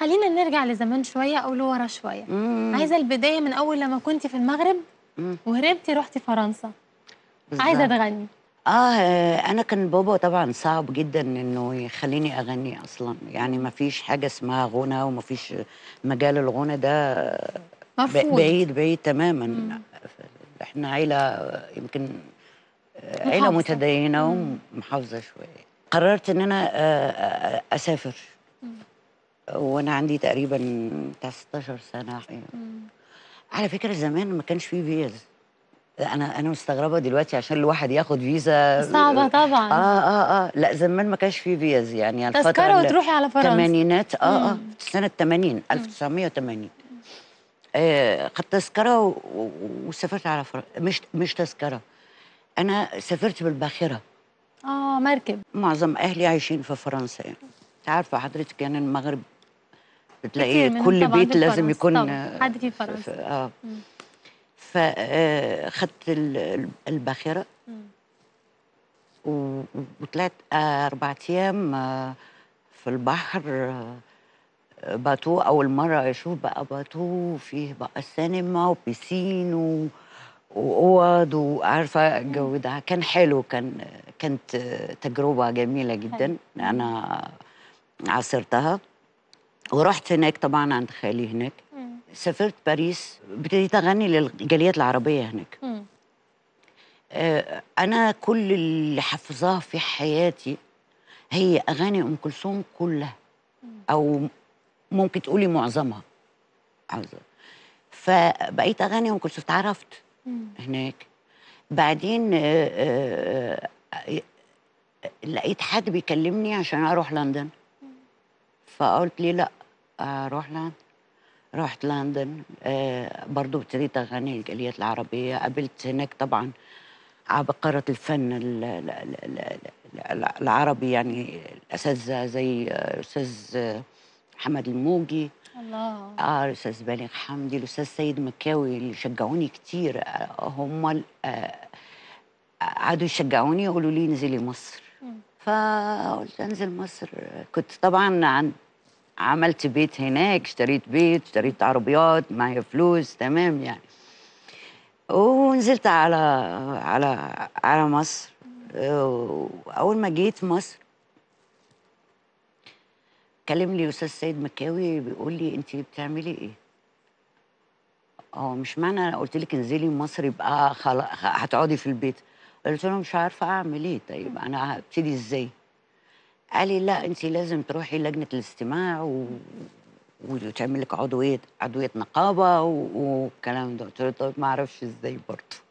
خلينا نرجع لزمان شويه او لورا شويه مم. عايزه البدايه من اول لما كنت في المغرب مم. وهربتي رحتي فرنسا بالزبط. عايزه تغني اه انا كان بابا طبعا صعب جدا انه يخليني اغني اصلا يعني ما فيش حاجه اسمها غنى وما فيش مجال الغنى ده مفهول. بعيد بعيد تماما مم. احنا عيله يمكن عيله متدينه ومحافظه شويه قررت ان انا آه، آه، آه، اسافر وانا عندي تقريبا 16 سنه يعني. على فكره زمان ما كانش فيه فيز انا انا مستغربه دلوقتي عشان الواحد ياخد فيزا صعبه طبعا اه اه اه لا زمان ما كانش فيه فيز يعني تذكره وتروحي على فرنسا الثمانينات آه،, اه مم. اه سنه 80 1980 آه خدت تذكره وسافرت على فرنسا مش مش تذكره انا سافرت بالباخره اه مركب معظم اهلي عايشين في فرنسا يعني انت عارفه حضرتك يعني المغرب بتلاقي كل بيت لازم يكون حد في فرنسا اه فاخدت آه. آه، الباخره وطلعت آه، اربع ايام في البحر باتو اول مره اشوف بقى باتو فيه بقى سينما وبيسين واوض وعارفه الجو ده كان حلو كان كانت تجربه جميله جدا انا عاصرتها ورحت هناك طبعا عند خالي هناك سافرت باريس ابتديت اغني للجاليات العربيه هناك آه، انا كل اللي حافظاه في حياتي هي اغاني ام كلثوم كلها او ممكن تقولي معظمها فبقيت اغاني ام كلثوم اتعرفت هناك بعدين آه، آه، لقيت حد بيكلمني عشان اروح لندن فقلت لي لا آه، رحنا رحت لندن آه، برضو ابتديت اغني الجاليات العربيه قابلت هناك طبعا عبقرة الفن العربي يعني الأساتذة زي الأستاذ حمد الموجي الله اه الأستاذ بالغ حمدي الأستاذ سيد مكاوي اللي شجعوني كتير هم آه، قعدوا يشجعوني يقولوا لي انزلي مصر فقلت انزل مصر كنت طبعا عند عملت بيت هناك اشتريت بيت اشتريت عربيات معايا فلوس تمام يعني ونزلت على على على مصر آه، اول ما جيت مصر كلمني استاذ سيد مكاوي بيقول لي انت بتعملي ايه هو مش معنى انا قلت لك انزلي مصر يبقى خلاص هتقعدي في البيت قلت له مش عارفه اعمل ايه طيب انا هبتدي ازاي قال لي لا انت لازم تروحي لجنه الاستماع و... وتعمل لك عضويه عضويه نقابه والكلام ده قلت له طيب ما اعرفش ازاي برضه